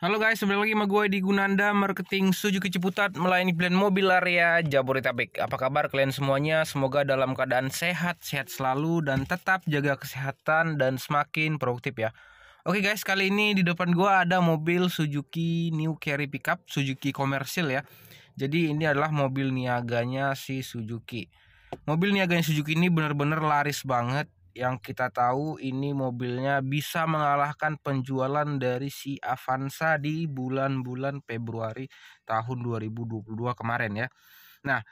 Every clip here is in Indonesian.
Halo guys, kembali lagi sama gue di Gunanda Marketing Suzuki Ciputat melayani pilihan mobil area Jabodetabek. Apa kabar kalian semuanya? Semoga dalam keadaan sehat, sehat selalu dan tetap jaga kesehatan dan semakin produktif ya. Oke guys, kali ini di depan gue ada mobil Suzuki New Carry Pickup, Suzuki komersil ya. Jadi ini adalah mobil niaganya si Suzuki. Mobil niaganya Suzuki ini benar-benar laris banget yang kita tahu ini mobilnya bisa mengalahkan penjualan dari si Avanza di bulan-bulan Februari tahun 2022 kemarin ya. Nah,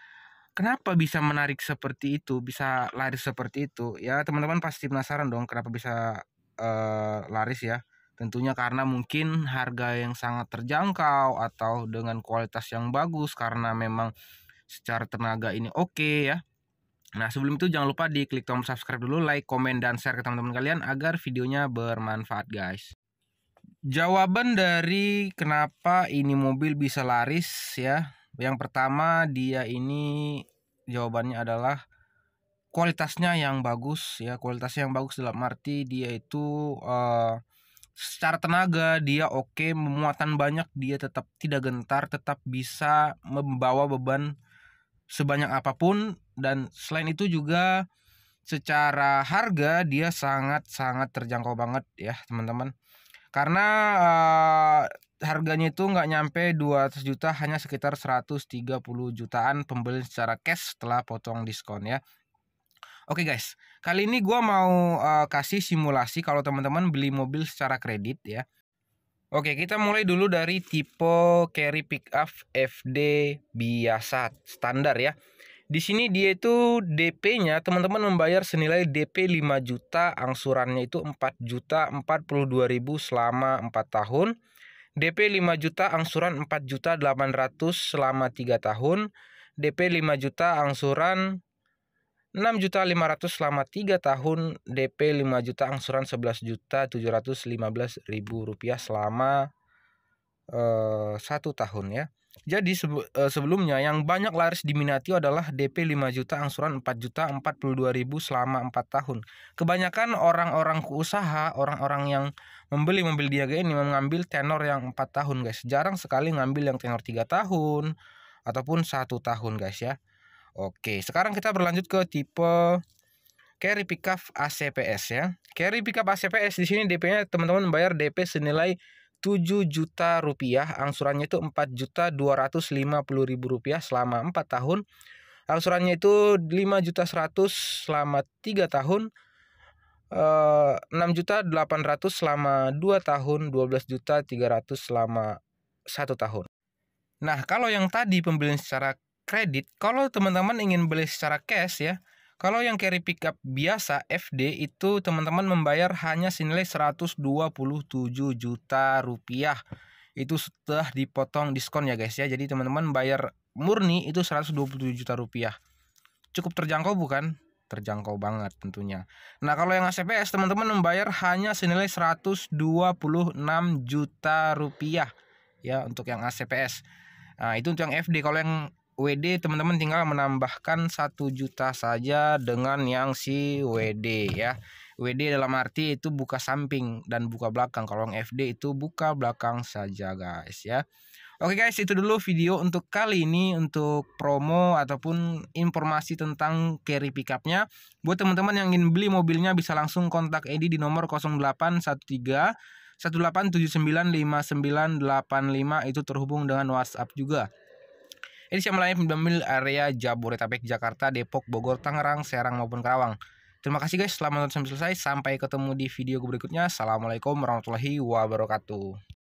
kenapa bisa menarik seperti itu, bisa laris seperti itu? Ya, teman-teman pasti penasaran dong kenapa bisa uh, laris ya. Tentunya karena mungkin harga yang sangat terjangkau atau dengan kualitas yang bagus karena memang secara tenaga ini oke okay ya Nah sebelum itu jangan lupa di klik tombol subscribe dulu, like, komen, dan share ke teman-teman kalian agar videonya bermanfaat guys. Jawaban dari kenapa ini mobil bisa laris ya. Yang pertama dia ini jawabannya adalah kualitasnya yang bagus ya. Kualitasnya yang bagus dalam arti dia itu uh, secara tenaga dia oke, okay, memuatan banyak dia tetap tidak gentar, tetap bisa membawa beban sebanyak apapun dan selain itu juga secara harga dia sangat-sangat terjangkau banget ya teman-teman karena uh, harganya itu nggak nyampe 200 juta hanya sekitar 130 jutaan pembeli secara cash setelah potong diskon ya Oke okay guys, kali ini gue mau uh, kasih simulasi kalau teman-teman beli mobil secara kredit ya. Oke, okay, kita mulai dulu dari tipe carry pickup FD biasa standar ya di sini dia itu DP-nya teman-teman membayar senilai DP 5 juta, angsurannya itu 4 juta 42 ribu selama 4 tahun. DP 5 juta, angsuran 4 juta 800 selama 3 tahun. DP 5 juta, angsuran 6 juta 500 selama 3 tahun. DP 5 juta, angsuran 11 juta 715 ribu rupiah selama Eh, satu tahun ya. Jadi eh, sebelumnya yang banyak laris diminati adalah DP 5 juta angsuran 4 juta 42 ribu selama 4 tahun. Kebanyakan orang-orang usaha, orang-orang yang membeli mobil Diaga ini mengambil tenor yang 4 tahun guys. Jarang sekali ngambil yang tenor 3 tahun ataupun satu tahun guys ya. Oke, sekarang kita berlanjut ke tipe carry pickup ACPS ya. Carry pickup ACPS di sini DP-nya teman-teman bayar DP senilai 7 juta rupiah, angsurannya itu 4 juta 250 ribu rupiah selama 4 tahun. Angsurannya itu 5 juta 100 selama 3 tahun. 6 eh, juta 800 selama 2 tahun, 12 juta 300 selama 1 tahun. Nah, kalau yang tadi pembelian secara kredit, kalau teman-teman ingin beli secara cash ya, kalau yang carry pickup biasa FD itu teman-teman membayar hanya senilai 127 juta rupiah. Itu setelah dipotong diskon ya guys ya. Jadi teman-teman bayar murni itu 127 juta rupiah. Cukup terjangkau bukan? terjangkau banget tentunya. Nah, kalau yang ACPS teman-teman membayar hanya senilai 126 juta rupiah ya untuk yang ACPS. Nah, itu untuk yang FD. Kalau yang WD teman-teman tinggal menambahkan satu juta saja dengan yang si WD ya. WD dalam arti itu buka samping dan buka belakang. Kalau yang FD itu buka belakang saja guys ya. Oke guys itu dulu video untuk kali ini untuk promo ataupun informasi tentang carry pickupnya. Buat teman-teman yang ingin beli mobilnya bisa langsung kontak Edi di nomor 0813 18795985 itu terhubung dengan WhatsApp juga. Ini saya melayani pembeli area Jabodetabek, Jakarta, Depok, Bogor, Tangerang, Serang maupun Karawang. Terima kasih guys, selamat menonton sampai selesai. Sampai ketemu di video berikutnya. Assalamualaikum warahmatullahi wabarakatuh.